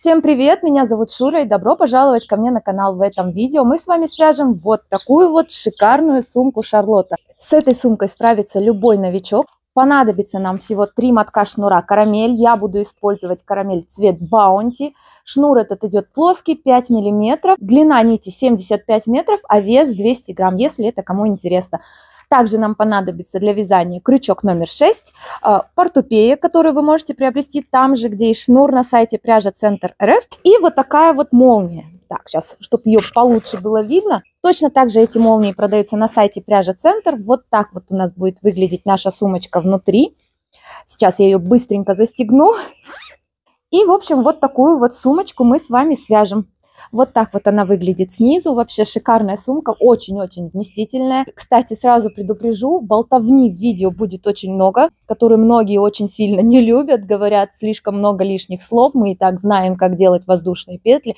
Всем привет, меня зовут Шура и добро пожаловать ко мне на канал. В этом видео мы с вами свяжем вот такую вот шикарную сумку Шарлотта. С этой сумкой справится любой новичок. Понадобится нам всего три мотка шнура карамель. Я буду использовать карамель цвет баунти. Шнур этот идет плоский, 5 мм. Длина нити 75 метров, а вес 200 грамм, если это кому интересно. Также нам понадобится для вязания крючок номер 6, э, портупея, которую вы можете приобрести там же, где и шнур на сайте пряжа Центр РФ. И вот такая вот молния. Так, сейчас, чтобы ее получше было видно. Точно так же эти молнии продаются на сайте пряжа Центр. Вот так вот у нас будет выглядеть наша сумочка внутри. Сейчас я ее быстренько застегну. И, в общем, вот такую вот сумочку мы с вами свяжем. Вот так вот она выглядит снизу. Вообще шикарная сумка, очень-очень вместительная. Кстати, сразу предупрежу, болтовни в видео будет очень много, которые многие очень сильно не любят, говорят слишком много лишних слов. Мы и так знаем, как делать воздушные петли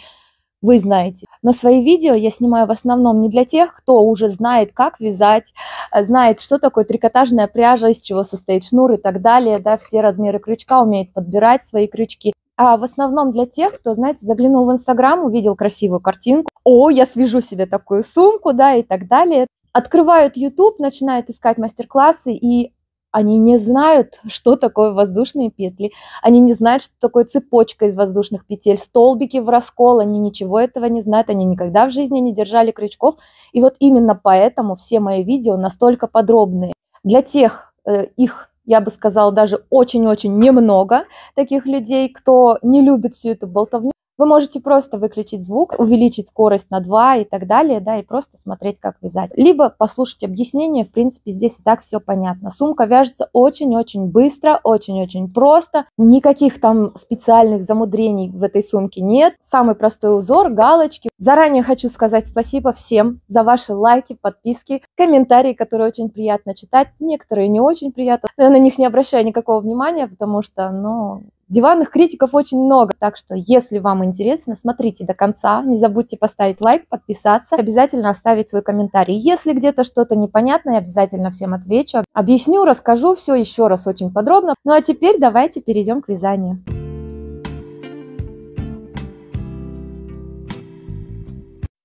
вы знаете. Но свои видео я снимаю в основном не для тех, кто уже знает, как вязать, а знает, что такое трикотажная пряжа, из чего состоит шнур и так далее. Да, все размеры крючка умеет подбирать свои крючки а в основном для тех, кто, знаете, заглянул в Инстаграм, увидел красивую картинку, о, я свяжу себе такую сумку, да, и так далее. Открывают YouTube, начинают искать мастер-классы, и они не знают, что такое воздушные петли, они не знают, что такое цепочка из воздушных петель, столбики в раскол, они ничего этого не знают, они никогда в жизни не держали крючков. И вот именно поэтому все мои видео настолько подробные. Для тех э, их я бы сказала, даже очень-очень немного таких людей, кто не любит всю эту болтовню, вы можете просто выключить звук, увеличить скорость на 2 и так далее, да, и просто смотреть, как вязать. Либо послушать объяснение, в принципе, здесь и так все понятно. Сумка вяжется очень-очень быстро, очень-очень просто, никаких там специальных замудрений в этой сумке нет. Самый простой узор, галочки. Заранее хочу сказать спасибо всем за ваши лайки, подписки, комментарии, которые очень приятно читать, некоторые не очень приятно, но я на них не обращаю никакого внимания, потому что, ну, Диванных критиков очень много, так что если вам интересно, смотрите до конца. Не забудьте поставить лайк, подписаться, обязательно оставить свой комментарий. Если где-то что-то непонятное, обязательно всем отвечу. Объясню, расскажу все еще раз очень подробно. Ну а теперь давайте перейдем к вязанию.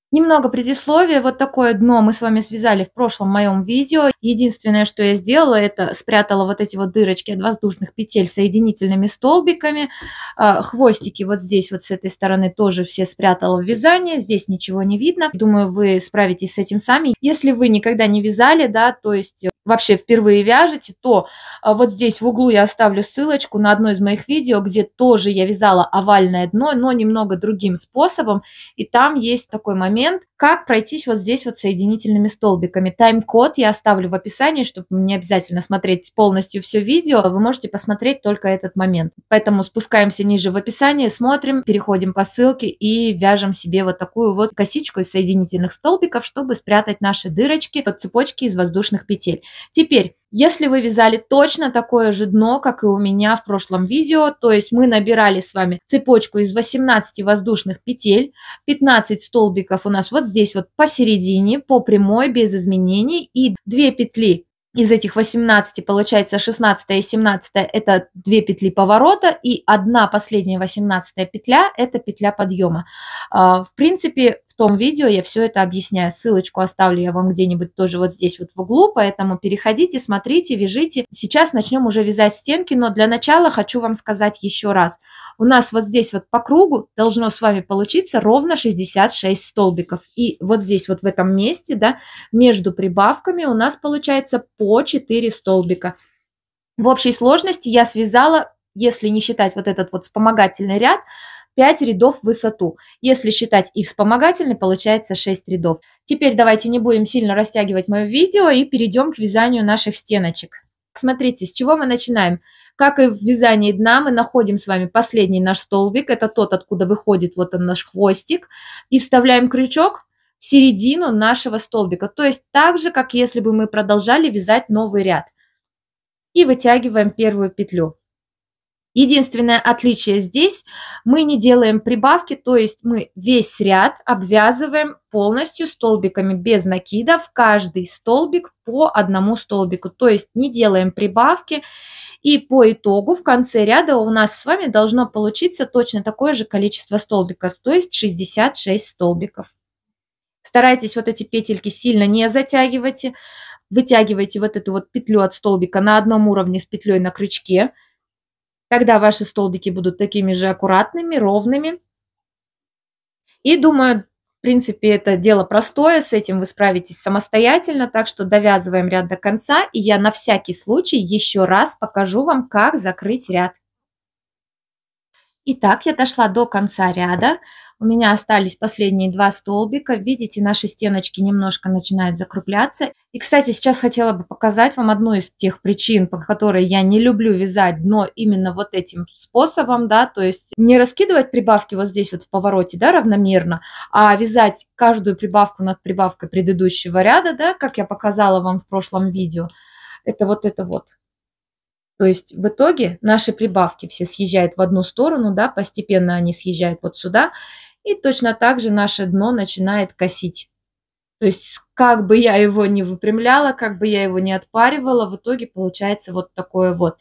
Немного предисловия, вот такое дно мы с вами связали в прошлом моем видео. Единственное, что я сделала, это спрятала вот эти вот дырочки от воздушных петель соединительными столбиками. А, хвостики вот здесь вот с этой стороны тоже все спрятала в вязание, здесь ничего не видно. Думаю, вы справитесь с этим сами. Если вы никогда не вязали, да, то есть э, вообще впервые вяжете, то а, вот здесь в углу я оставлю ссылочку на одно из моих видео, где тоже я вязала овальное дно, но немного другим способом. И там есть такой момент, момент, как пройтись вот здесь вот соединительными столбиками. Тайм-код я оставлю в описании, чтобы не обязательно смотреть полностью все видео, вы можете посмотреть только этот момент. Поэтому спускаемся ниже в описании, смотрим, переходим по ссылке и вяжем себе вот такую вот косичку из соединительных столбиков, чтобы спрятать наши дырочки под цепочки из воздушных петель. Теперь если вы вязали точно такое же дно, как и у меня в прошлом видео, то есть мы набирали с вами цепочку из 18 воздушных петель, 15 столбиков у нас вот здесь вот посередине, по прямой, без изменений, и 2 петли из этих 18 получается 16 и 17 это 2 петли поворота и одна последняя 18 петля это петля подъема. А, в принципе, том видео я все это объясняю. Ссылочку оставлю я вам где-нибудь тоже вот здесь вот в углу, поэтому переходите, смотрите, вяжите. Сейчас начнем уже вязать стенки, но для начала хочу вам сказать еще раз. У нас вот здесь вот по кругу должно с вами получиться ровно 66 столбиков. И вот здесь вот в этом месте, да, между прибавками у нас получается по 4 столбика. В общей сложности я связала, если не считать вот этот вот вспомогательный ряд, 5 рядов в высоту. Если считать и вспомогательный, получается 6 рядов. Теперь давайте не будем сильно растягивать мое видео и перейдем к вязанию наших стеночек. Смотрите, с чего мы начинаем. Как и в вязании дна, мы находим с вами последний наш столбик. Это тот, откуда выходит вот он наш хвостик. И вставляем крючок в середину нашего столбика. То есть так же, как если бы мы продолжали вязать новый ряд. И вытягиваем первую петлю. Единственное отличие здесь, мы не делаем прибавки, то есть мы весь ряд обвязываем полностью столбиками без накидов, каждый столбик по одному столбику, то есть не делаем прибавки. И по итогу в конце ряда у нас с вами должно получиться точно такое же количество столбиков, то есть 66 столбиков. Старайтесь вот эти петельки сильно не затягивайте, вытягивайте вот эту вот петлю от столбика на одном уровне с петлей на крючке, когда ваши столбики будут такими же аккуратными, ровными. И думаю, в принципе, это дело простое, с этим вы справитесь самостоятельно, так что довязываем ряд до конца, и я на всякий случай еще раз покажу вам, как закрыть ряд. Итак, я дошла до конца ряда. У меня остались последние два столбика. Видите, наши стеночки немножко начинают закругляться. И, кстати, сейчас хотела бы показать вам одну из тех причин, по которой я не люблю вязать дно именно вот этим способом, да, то есть не раскидывать прибавки вот здесь вот в повороте, да, равномерно, а вязать каждую прибавку над прибавкой предыдущего ряда, да, как я показала вам в прошлом видео. Это вот это вот. То есть в итоге наши прибавки все съезжают в одну сторону, да, постепенно они съезжают вот сюда, и точно так же наше дно начинает косить. То есть как бы я его не выпрямляла, как бы я его не отпаривала, в итоге получается вот такое вот.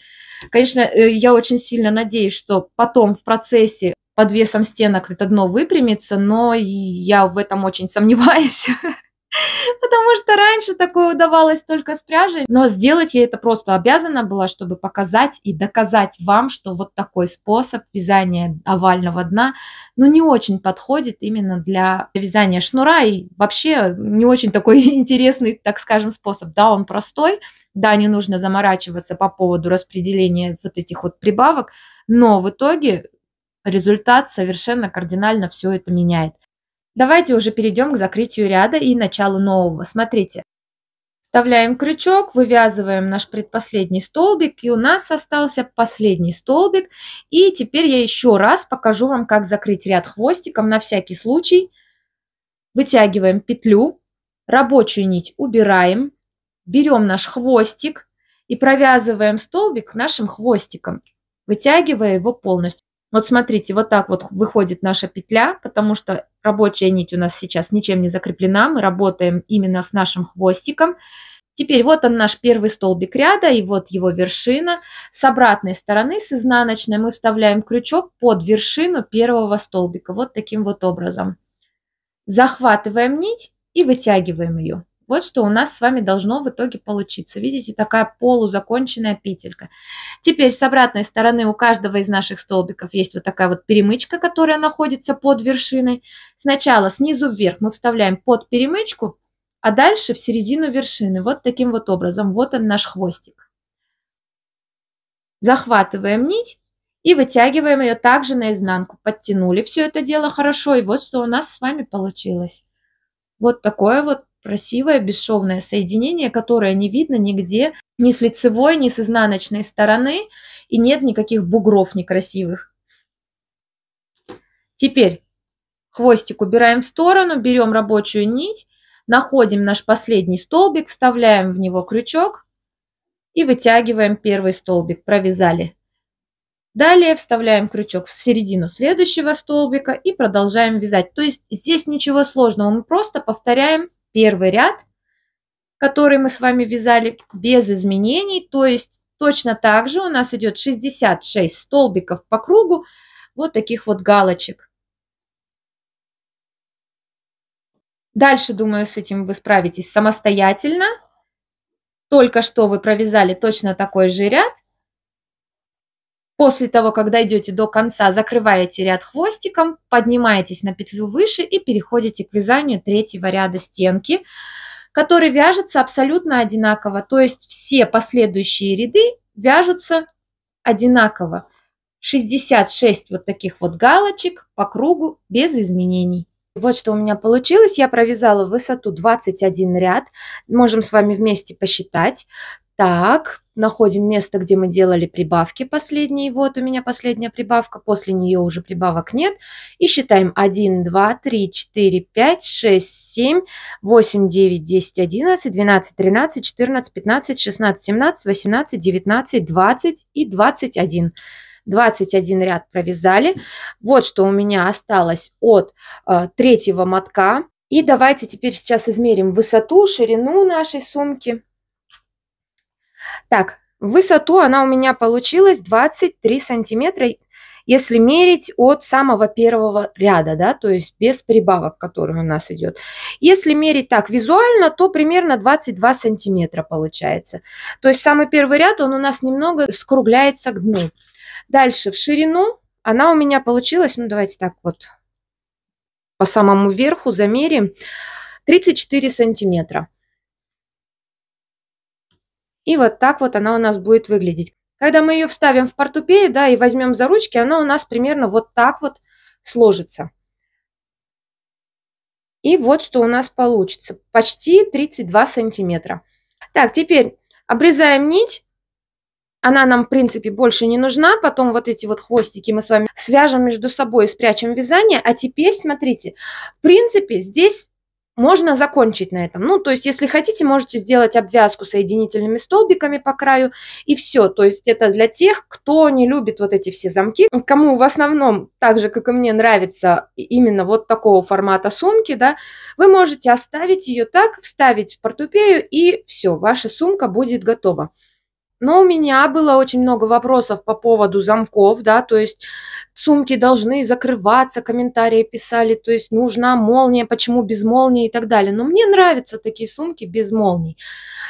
Конечно, э, я очень сильно надеюсь, что потом в процессе под весом стенок это дно выпрямится, но я в этом очень сомневаюсь. Потому что раньше такое удавалось только с пряжей. Но сделать я это просто обязана была, чтобы показать и доказать вам, что вот такой способ вязания овального дна, ну, не очень подходит именно для вязания шнура и вообще не очень такой интересный, так скажем, способ. Да, он простой, да, не нужно заморачиваться по поводу распределения вот этих вот прибавок, но в итоге результат совершенно кардинально все это меняет. Давайте уже перейдем к закрытию ряда и началу нового. Смотрите. Вставляем крючок, вывязываем наш предпоследний столбик, и у нас остался последний столбик. И теперь я еще раз покажу вам, как закрыть ряд хвостиком на всякий случай. Вытягиваем петлю, рабочую нить убираем, берем наш хвостик и провязываем столбик нашим хвостиком, вытягивая его полностью. Вот смотрите, вот так вот выходит наша петля, потому что Рабочая нить у нас сейчас ничем не закреплена, мы работаем именно с нашим хвостиком. Теперь вот он наш первый столбик ряда, и вот его вершина. С обратной стороны, с изнаночной, мы вставляем крючок под вершину первого столбика, вот таким вот образом. Захватываем нить и вытягиваем ее. Вот что у нас с вами должно в итоге получиться. Видите, такая полузаконченная петелька. Теперь с обратной стороны у каждого из наших столбиков есть вот такая вот перемычка, которая находится под вершиной. Сначала снизу вверх мы вставляем под перемычку, а дальше в середину вершины. Вот таким вот образом. Вот он наш хвостик. Захватываем нить и вытягиваем ее также наизнанку. Подтянули все это дело хорошо, и вот что у нас с вами получилось. Вот такое вот красивое бесшовное соединение, которое не видно нигде ни с лицевой, ни с изнаночной стороны, и нет никаких бугров некрасивых. Теперь хвостик убираем в сторону, берем рабочую нить, находим наш последний столбик, вставляем в него крючок и вытягиваем первый столбик, провязали. Далее вставляем крючок в середину следующего столбика и продолжаем вязать. То есть здесь ничего сложного, мы просто повторяем первый ряд, который мы с вами вязали без изменений, то есть точно так же у нас идет 66 столбиков по кругу, вот таких вот галочек. Дальше, думаю, с этим вы справитесь самостоятельно. Только что вы провязали точно такой же ряд, После того, как дойдете до конца, закрываете ряд хвостиком, поднимаетесь на петлю выше и переходите к вязанию третьего ряда стенки, который вяжется абсолютно одинаково, то есть все последующие ряды вяжутся одинаково. 66 вот таких вот галочек по кругу без изменений. Вот что у меня получилось. Я провязала высоту 21 ряд. Можем с вами вместе посчитать. Так, находим место, где мы делали прибавки последние. Вот у меня последняя прибавка, после нее уже прибавок нет. И считаем 1, 2, 3, 4, 5, 6, 7, 8, 9, 10, 11, 12, 13, 14, 15, 16, 17, 18, 19, 20 и 21. 21 ряд провязали. Вот что у меня осталось от э, третьего мотка. И давайте теперь сейчас измерим высоту, ширину нашей сумки. Так, высоту она у меня получилась 23 сантиметра, если мерить от самого первого ряда, да, то есть без прибавок, который у нас идет. Если мерить так визуально, то примерно 22 сантиметра получается. То есть самый первый ряд, он у нас немного скругляется к дну. Дальше в ширину она у меня получилась, ну давайте так вот по самому верху замерим, 34 сантиметра. И вот так вот она у нас будет выглядеть. Когда мы ее вставим в портупею, да, и возьмем за ручки, она у нас примерно вот так вот сложится. И вот что у нас получится. Почти 32 сантиметра. Так, теперь обрезаем нить. Она нам, в принципе, больше не нужна. Потом вот эти вот хвостики мы с вами свяжем между собой и спрячем вязание. А теперь, смотрите, в принципе, здесь можно закончить на этом. Ну, то есть, если хотите, можете сделать обвязку соединительными столбиками по краю, и все. То есть, это для тех, кто не любит вот эти все замки, кому в основном, так же, как и мне, нравится именно вот такого формата сумки, да, вы можете оставить ее так, вставить в портупею, и все, ваша сумка будет готова. Но у меня было очень много вопросов по поводу замков, да, то есть сумки должны закрываться, комментарии писали, то есть нужна молния, почему без молнии и так далее. Но мне нравятся такие сумки без молний.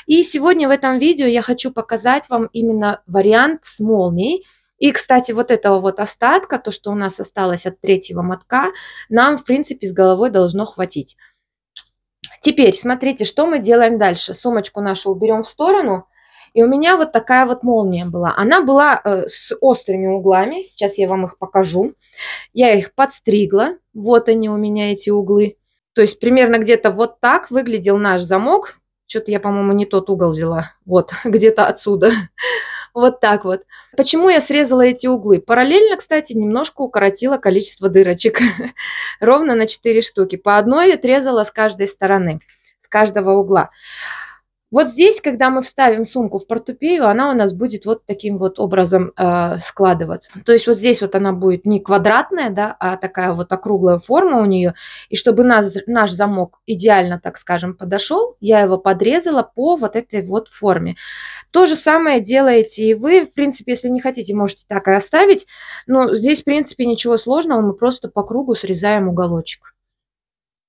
И сегодня в этом видео я хочу показать вам именно вариант с молнией. И, кстати, вот этого вот остатка, то, что у нас осталось от третьего мотка, нам, в принципе, с головой должно хватить. Теперь смотрите, что мы делаем дальше. Сумочку нашу уберем в сторону – и у меня вот такая вот молния была. Она была э, с острыми углами, сейчас я вам их покажу. Я их подстригла, вот они у меня эти углы. То есть примерно где-то вот так выглядел наш замок. Что-то я, по-моему, не тот угол взяла. Вот, где-то отсюда. Вот так вот. Почему я срезала эти углы? Параллельно, кстати, немножко укоротила количество дырочек. Ровно на 4 штуки. По одной отрезала с каждой стороны, с каждого угла. Вот здесь, когда мы вставим сумку в портупею, она у нас будет вот таким вот образом э, складываться. То есть вот здесь вот она будет не квадратная, да, а такая вот округлая форма у нее. И чтобы нас, наш замок идеально, так скажем, подошел, я его подрезала по вот этой вот форме. То же самое делаете и вы. В принципе, если не хотите, можете так и оставить. Но здесь, в принципе, ничего сложного. Мы просто по кругу срезаем уголочек.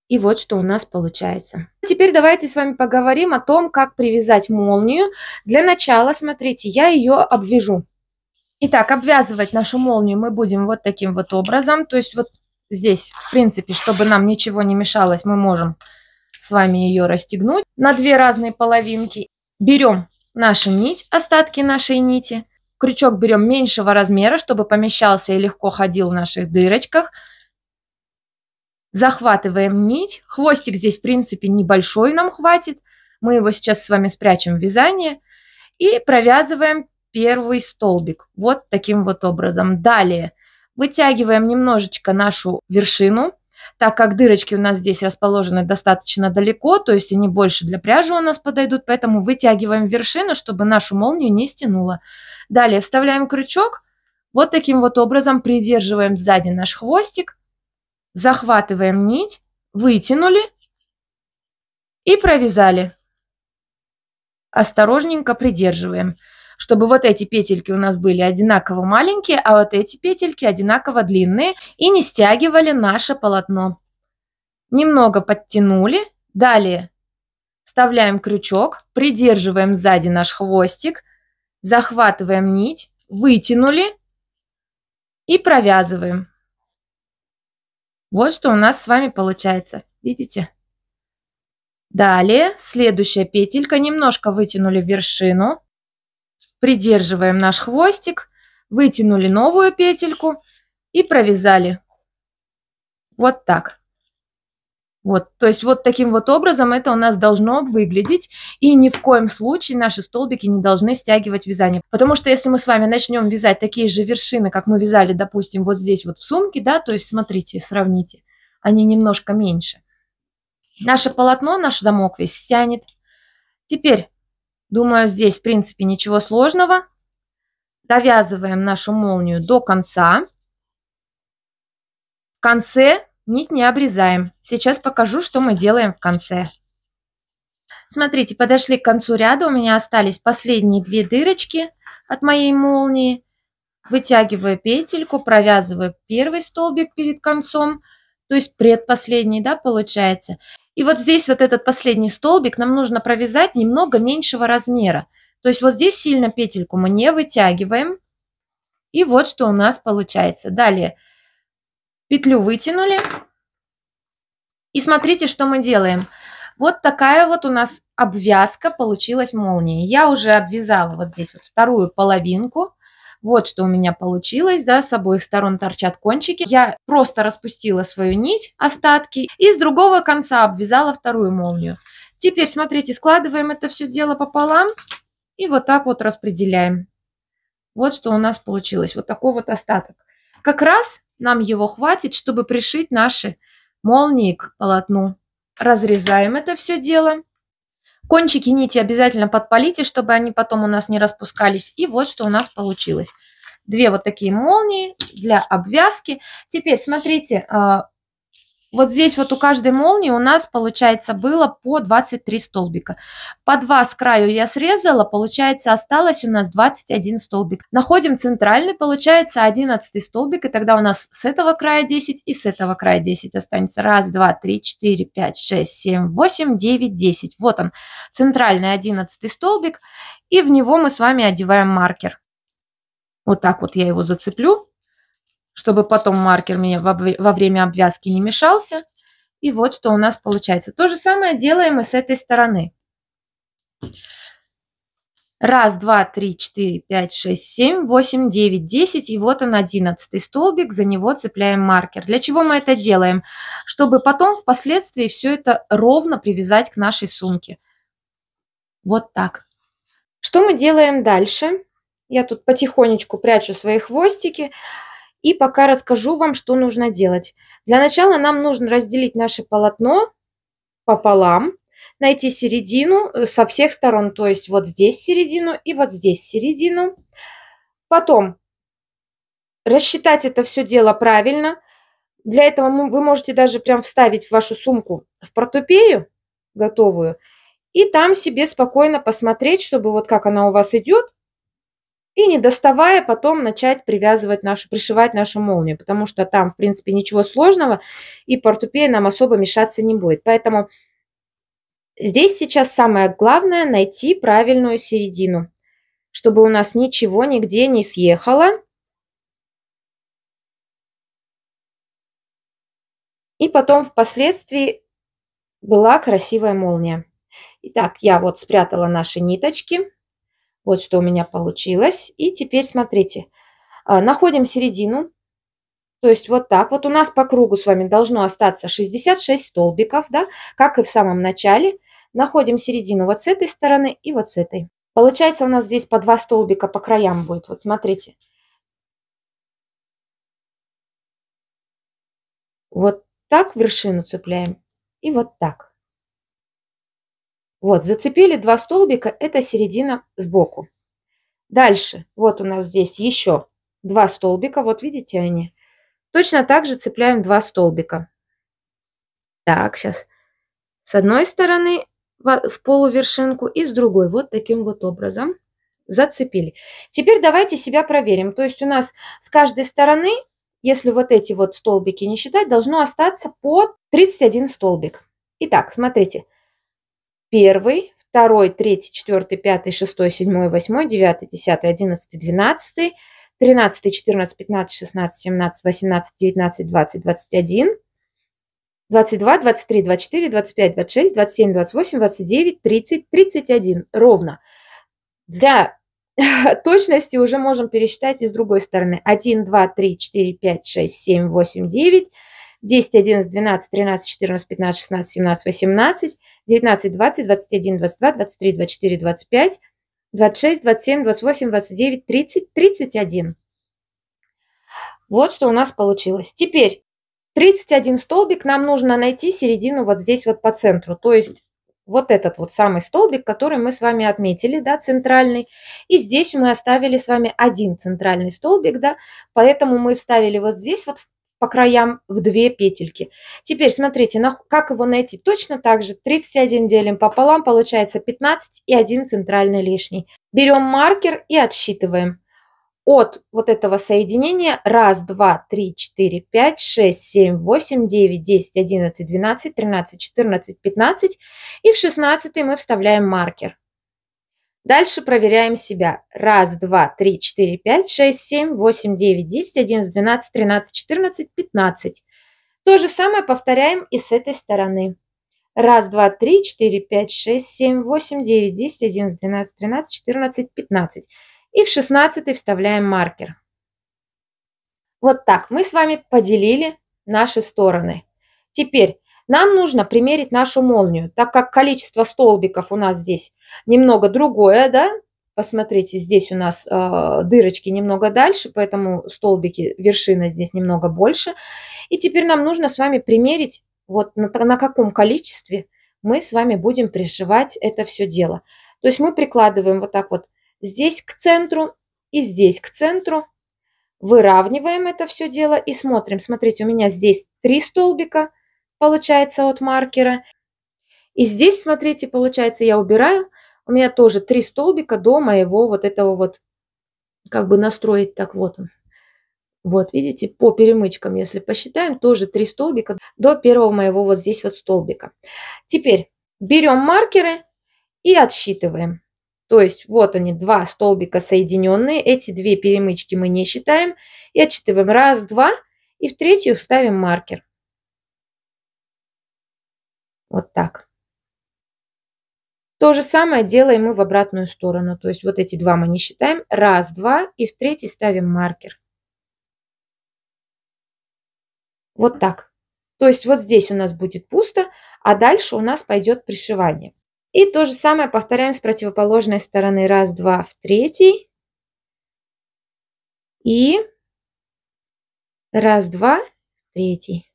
И вот что у нас получается. Теперь давайте с вами поговорим о том, как привязать молнию. Для начала, смотрите, я ее обвяжу. Итак, обвязывать нашу молнию мы будем вот таким вот образом. То есть вот здесь, в принципе, чтобы нам ничего не мешалось, мы можем с вами ее расстегнуть на две разные половинки. Берем нашу нить, остатки нашей нити. Крючок берем меньшего размера, чтобы помещался и легко ходил в наших дырочках – захватываем нить. Хвостик здесь, в принципе, небольшой нам хватит. Мы его сейчас с вами спрячем в вязание. И провязываем первый столбик. Вот таким вот образом. Далее вытягиваем немножечко нашу вершину, так как дырочки у нас здесь расположены достаточно далеко, то есть они больше для пряжи у нас подойдут, поэтому вытягиваем вершину, чтобы нашу молнию не стянуло. Далее вставляем крючок, вот таким вот образом придерживаем сзади наш хвостик, захватываем нить, вытянули и провязали. Осторожненько придерживаем, чтобы вот эти петельки у нас были одинаково маленькие, а вот эти петельки одинаково длинные и не стягивали наше полотно. Немного подтянули, далее вставляем крючок, придерживаем сзади наш хвостик, захватываем нить, вытянули и провязываем. Вот что у нас с вами получается. Видите? Далее, следующая петелька. Немножко вытянули вершину. Придерживаем наш хвостик. Вытянули новую петельку и провязали. Вот так. Вот, то есть вот таким вот образом это у нас должно выглядеть, и ни в коем случае наши столбики не должны стягивать вязание, потому что если мы с вами начнем вязать такие же вершины, как мы вязали, допустим, вот здесь вот в сумке, да, то есть смотрите, сравните, они немножко меньше. Наше полотно, наш замок весь стянет. Теперь, думаю, здесь в принципе ничего сложного. Довязываем нашу молнию до конца. В конце Нить не обрезаем. Сейчас покажу, что мы делаем в конце. Смотрите, подошли к концу ряда. У меня остались последние две дырочки от моей молнии. Вытягиваю петельку, провязываю первый столбик перед концом, то есть предпоследний, да, получается. И вот здесь вот этот последний столбик нам нужно провязать немного меньшего размера. То есть вот здесь сильно петельку мы не вытягиваем. И вот что у нас получается. Далее Петлю вытянули. И смотрите, что мы делаем. Вот такая вот у нас обвязка получилась молнии. Я уже обвязала вот здесь вот вторую половинку. Вот что у меня получилось, да, с обоих сторон торчат кончики. Я просто распустила свою нить, остатки, и с другого конца обвязала вторую молнию. Теперь, смотрите, складываем это все дело пополам и вот так вот распределяем. Вот что у нас получилось, вот такой вот остаток. Как раз нам его хватит, чтобы пришить наши молнии к полотну. Разрезаем это все дело. Кончики нити обязательно подпалите, чтобы они потом у нас не распускались. И вот что у нас получилось. Две вот такие молнии для обвязки. Теперь смотрите, а, вот здесь вот у каждой молнии у нас, получается, было по 23 столбика. По 2 с краю я срезала, получается, осталось у нас 21 столбик. Находим центральный, получается, 11 столбик, и тогда у нас с этого края 10 и с этого края 10 останется. Раз, два, три, четыре, пять, шесть, семь, восемь, девять, десять. Вот он, центральный 11 столбик, и в него мы с вами одеваем маркер. Вот так вот я его зацеплю чтобы потом маркер мне во время обвязки не мешался. И вот что у нас получается. То же самое делаем и с этой стороны. Раз, два, три, четыре, пять, шесть, семь, восемь, девять, десять. И вот он, одиннадцатый столбик. За него цепляем маркер. Для чего мы это делаем? Чтобы потом впоследствии все это ровно привязать к нашей сумке. Вот так. Что мы делаем дальше? Я тут потихонечку прячу свои хвостики и пока расскажу вам, что нужно делать. Для начала нам нужно разделить наше полотно пополам, найти середину э, со всех сторон, то есть вот здесь середину и вот здесь середину. Потом рассчитать это все дело правильно. Для этого вы можете даже прям вставить в вашу сумку в протупею готовую и там себе спокойно посмотреть, чтобы вот как она у вас идет, и не доставая, потом начать привязывать нашу, пришивать нашу молнию, потому что там, в принципе, ничего сложного, и портупея нам особо мешаться не будет. Поэтому здесь сейчас самое главное найти правильную середину, чтобы у нас ничего нигде не съехало. И потом впоследствии была красивая молния. Итак, я вот спрятала наши ниточки. Вот что у меня получилось. И теперь смотрите, а, находим середину. То есть вот так вот у нас по кругу с вами должно остаться 66 столбиков, да, как и в самом начале. Находим середину вот с этой стороны и вот с этой. Получается у нас здесь по два столбика по краям будет. Вот смотрите. Вот так вершину цепляем и вот так. Вот, зацепили два столбика, это середина сбоку. Дальше, вот у нас здесь еще два столбика, вот видите они. Точно так же цепляем два столбика. Так, сейчас. С одной стороны в полувершинку и с другой вот таким вот образом зацепили. Теперь давайте себя проверим. То есть у нас с каждой стороны, если вот эти вот столбики не считать, должно остаться по 31 столбик. Итак, смотрите первый, второй, третий, четвертый, пятый, шестой, седьмой, восьмой, девятый, десятый, одиннадцатый, двенадцатый, тринадцатый, четырнадцатый, пятнадцатый, шестнадцатый, семнадцатый, восемнадцатый, девятнадцатый, двадцать, двадцать один, двадцать два, двадцать три, двадцать четыре, двадцать пять, двадцать шесть, двадцать семь, двадцать восемь, двадцать девять, тридцать, тридцать один. Ровно. Для точности уже можем пересчитать и с другой стороны. один, два, три, четыре, пять, шесть, семь, восемь, девять, десять, одиннадцать, двенадцать, тринадцать, 14, 15, 16, 17, 18, 19, 20, 21, 22, 23, 24, 25, 26, 27, 28, 29, 30, 31. Вот что у нас получилось. Теперь 31 столбик нам нужно найти середину вот здесь вот по центру. То есть вот этот вот самый столбик, который мы с вами отметили, да, центральный. И здесь мы оставили с вами один центральный столбик, да, поэтому мы вставили вот здесь вот по краям в две петельки. Теперь смотрите, как его найти. Точно так же 31 делим пополам, получается 15 и 1 центральный лишний. Берем маркер и отсчитываем. От вот этого соединения 1, 2, 3, 4, 5, 6, 7, 8, 9, 10, 11, 12, 13, 14, 15. И в 16 мы вставляем маркер. Дальше проверяем себя. Раз, два, три, четыре, пять, шесть, семь, восемь, девять, десять, одиннадцать, двенадцать, тринадцать, четырнадцать, пятнадцать. То же самое повторяем и с этой стороны. Раз, два, три, четыре, пять, шесть, семь, восемь, девять, десять, одиннадцать, двенадцать, тринадцать, четырнадцать, пятнадцать. И в шестнадцатый вставляем маркер. Вот так мы с вами поделили наши стороны. Теперь нам нужно примерить нашу молнию, так как количество столбиков у нас здесь немного другое, да, Посмотрите, здесь у нас э, дырочки немного дальше, поэтому столбики, вершина здесь немного больше. И теперь нам нужно с вами примерить, вот на, на каком количестве мы с вами будем пришивать это все дело. То есть мы прикладываем вот так вот здесь к центру и здесь к центру. Выравниваем это все дело и смотрим. Смотрите, у меня здесь 3 столбика, получается, от маркера. И здесь, смотрите, получается, я убираю. У меня тоже три столбика до моего вот этого вот, как бы настроить так вот Вот, видите, по перемычкам, если посчитаем, тоже три столбика до первого моего вот здесь вот столбика. Теперь берем маркеры и отсчитываем. То есть вот они, два столбика соединенные, эти две перемычки мы не считаем. И отсчитываем раз, два, и в третью ставим маркер. Вот так. То же самое делаем мы в обратную сторону. То есть вот эти два мы не считаем. Раз, два. И в третий ставим маркер. Вот так. То есть вот здесь у нас будет пусто, а дальше у нас пойдет пришивание. И то же самое повторяем с противоположной стороны. Раз, два, в третий. И раз, два, в третий.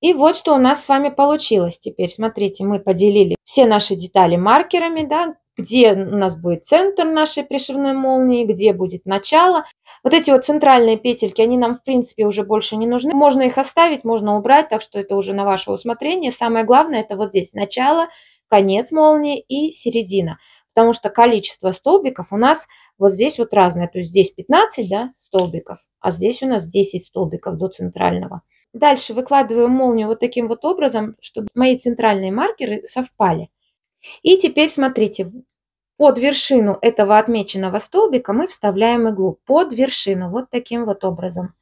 И вот что у нас с вами получилось теперь. Смотрите, мы поделили все наши детали маркерами, да, где у нас будет центр нашей пришивной молнии, где будет начало. Вот эти вот центральные петельки, они нам, в принципе, уже больше не нужны. Можно их оставить, можно убрать, так что это уже на ваше усмотрение. Самое главное, это вот здесь начало, конец молнии и середина. Потому что количество столбиков у нас вот здесь вот разное. То есть здесь 15 да, столбиков, а здесь у нас 10 столбиков до центрального. Дальше выкладываю молнию вот таким вот образом, чтобы мои центральные маркеры совпали. И теперь смотрите, под вершину этого отмеченного столбика мы вставляем иглу. Под вершину, вот таким вот образом.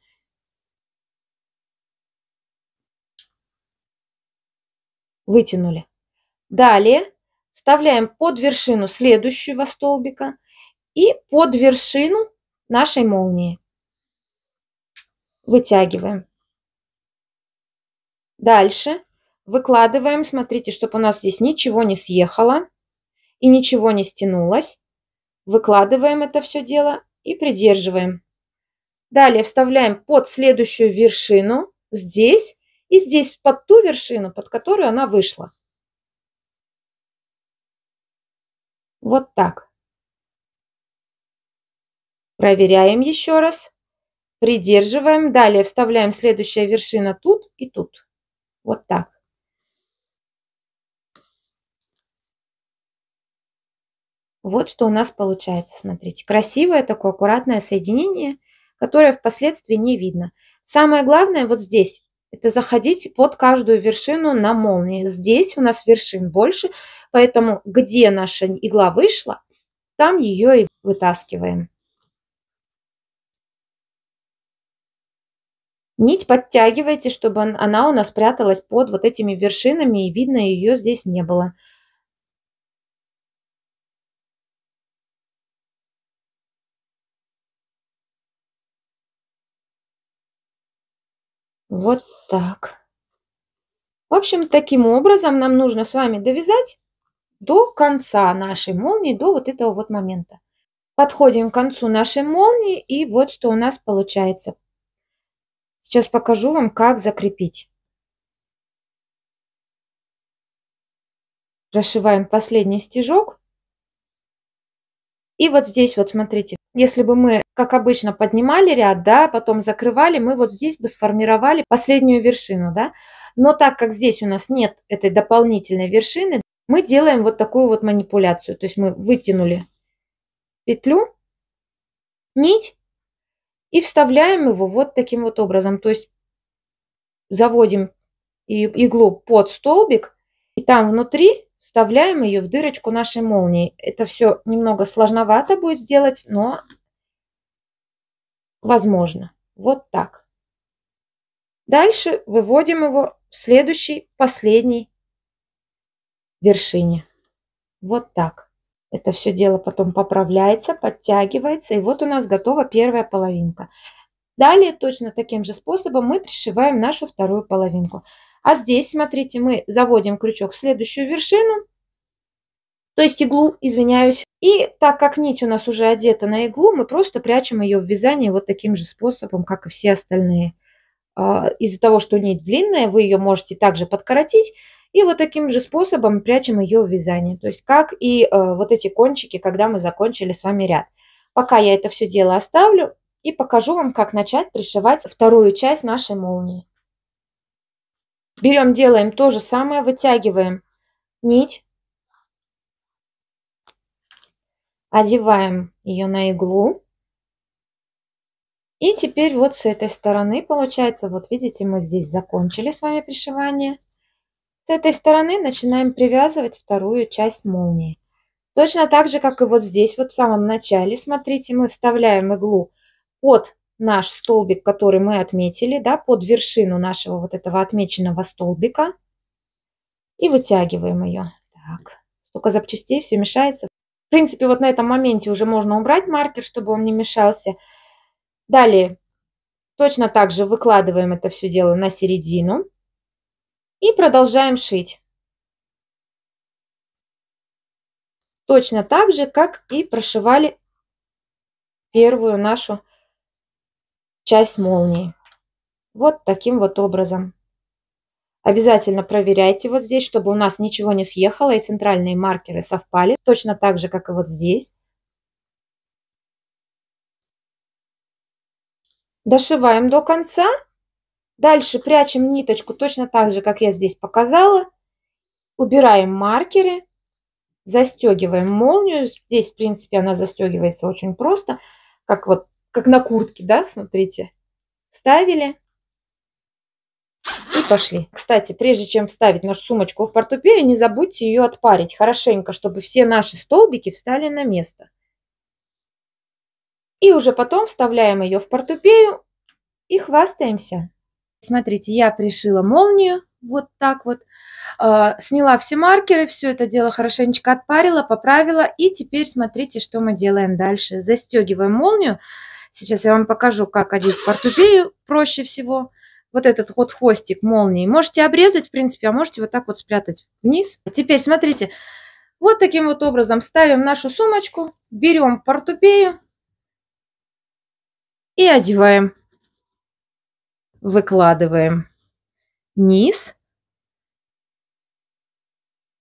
Вытянули. Далее вставляем под вершину следующего столбика и под вершину нашей молнии. Вытягиваем. Дальше выкладываем, смотрите, чтобы у нас здесь ничего не съехало и ничего не стянулось. Выкладываем это все дело и придерживаем. Далее вставляем под следующую вершину здесь и здесь под ту вершину, под которую она вышла. Вот так. Проверяем еще раз. Придерживаем. Далее вставляем следующая вершина тут и тут. Вот так. Вот что у нас получается, смотрите. Красивое такое аккуратное соединение, которое впоследствии не видно. Самое главное вот здесь, это заходить под каждую вершину на молнии. Здесь у нас вершин больше, поэтому где наша игла вышла, там ее и вытаскиваем. Нить подтягивайте, чтобы она у нас пряталась под вот этими вершинами, и видно, ее здесь не было. Вот так. В общем, таким образом нам нужно с вами довязать до конца нашей молнии, до вот этого вот момента. Подходим к концу нашей молнии, и вот что у нас получается. Сейчас покажу вам, как закрепить. Прошиваем последний стежок. И вот здесь вот, смотрите, если бы мы, как обычно, поднимали ряд, да, потом закрывали, мы вот здесь бы сформировали последнюю вершину, да. Но так как здесь у нас нет этой дополнительной вершины, мы делаем вот такую вот манипуляцию. То есть мы вытянули петлю, нить, и вставляем его вот таким вот образом. То есть заводим иглу под столбик, и там внутри вставляем ее в дырочку нашей молнии. Это все немного сложновато будет сделать, но возможно. Вот так. Дальше выводим его в следующий последний вершине. Вот так. Это все дело потом поправляется, подтягивается, и вот у нас готова первая половинка. Далее точно таким же способом мы пришиваем нашу вторую половинку. А здесь, смотрите, мы заводим крючок в следующую вершину, то есть иглу, извиняюсь. И так как нить у нас уже одета на иглу, мы просто прячем ее в вязание вот таким же способом, как и все остальные. А, из-за того, что нить длинная, вы ее можете также подкоротить, и вот таким же способом прячем ее в вязание. То есть как и э, вот эти кончики, когда мы закончили с вами ряд. Пока я это все дело оставлю и покажу вам, как начать пришивать вторую часть нашей молнии. Берем, делаем то же самое, вытягиваем нить, одеваем ее на иглу. И теперь вот с этой стороны получается, вот видите, мы здесь закончили с вами пришивание. С этой стороны начинаем привязывать вторую часть молнии. Точно так же, как и вот здесь, вот в самом начале, смотрите, мы вставляем иглу под наш столбик, который мы отметили, да, под вершину нашего вот этого отмеченного столбика и вытягиваем ее. Так, столько запчастей, все мешается. В принципе, вот на этом моменте уже можно убрать маркер, чтобы он не мешался. Далее, точно так же выкладываем это все дело на середину. И продолжаем шить. Точно так же, как и прошивали первую нашу часть молнии. Вот таким вот образом. Обязательно проверяйте вот здесь, чтобы у нас ничего не съехало и центральные маркеры совпали. Точно так же, как и вот здесь. Дошиваем до конца Дальше прячем ниточку точно так же, как я здесь показала. Убираем маркеры, застегиваем молнию. Здесь, в принципе, она застегивается очень просто, как вот как на куртке, да, смотрите. Вставили и пошли. Кстати, прежде чем вставить нашу сумочку в портупею, не забудьте ее отпарить хорошенько, чтобы все наши столбики встали на место. И уже потом вставляем ее в портупею и хвастаемся. Смотрите, я пришила молнию вот так вот, а, сняла все маркеры, все это дело хорошенечко отпарила, поправила. И теперь смотрите, что мы делаем дальше. Застегиваем молнию. Сейчас я вам покажу, как одеть портупею проще всего. Вот этот вот хвостик молнии можете обрезать, в принципе, а можете вот так вот спрятать вниз. Теперь смотрите, вот таким вот образом ставим нашу сумочку, берем портупею и одеваем выкладываем низ.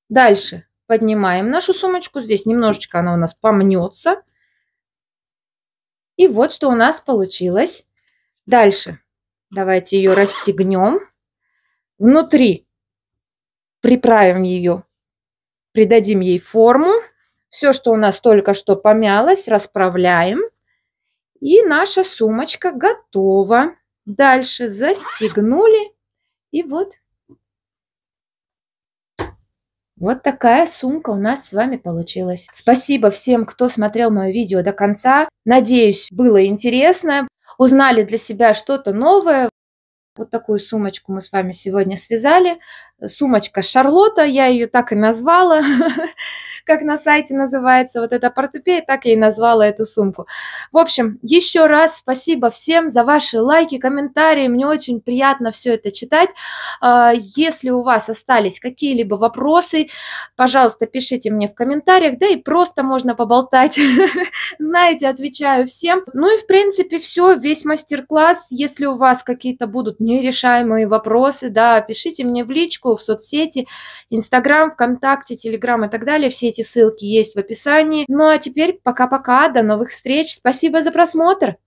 Дальше поднимаем нашу сумочку. Здесь немножечко она у нас помнется. И вот что у нас получилось. Дальше давайте ее расстегнем. Внутри приправим ее, придадим ей форму. Все, что у нас только что помялось, расправляем. И наша сумочка готова. Дальше застегнули. И вот. Вот такая сумка у нас с вами получилась. Спасибо всем, кто смотрел мое видео до конца. Надеюсь, было интересно. Узнали для себя что-то новое. Вот такую сумочку мы с вами сегодня связали. Сумочка Шарлотта, я ее так и назвала. как на сайте называется, вот эта портупея, так я и назвала эту сумку. В общем, еще раз спасибо всем за ваши лайки, комментарии, мне очень приятно все это читать. А, если у вас остались какие-либо вопросы, пожалуйста, пишите мне в комментариях, да и просто можно поболтать. Знаете, отвечаю всем. Ну и, в принципе, все, весь мастер-класс. Если у вас какие-то будут нерешаемые вопросы, да, пишите мне в личку, в соцсети, Инстаграм, ВКонтакте, Телеграм и так далее, все эти эти ссылки есть в описании. Ну а теперь пока-пока, до новых встреч. Спасибо за просмотр.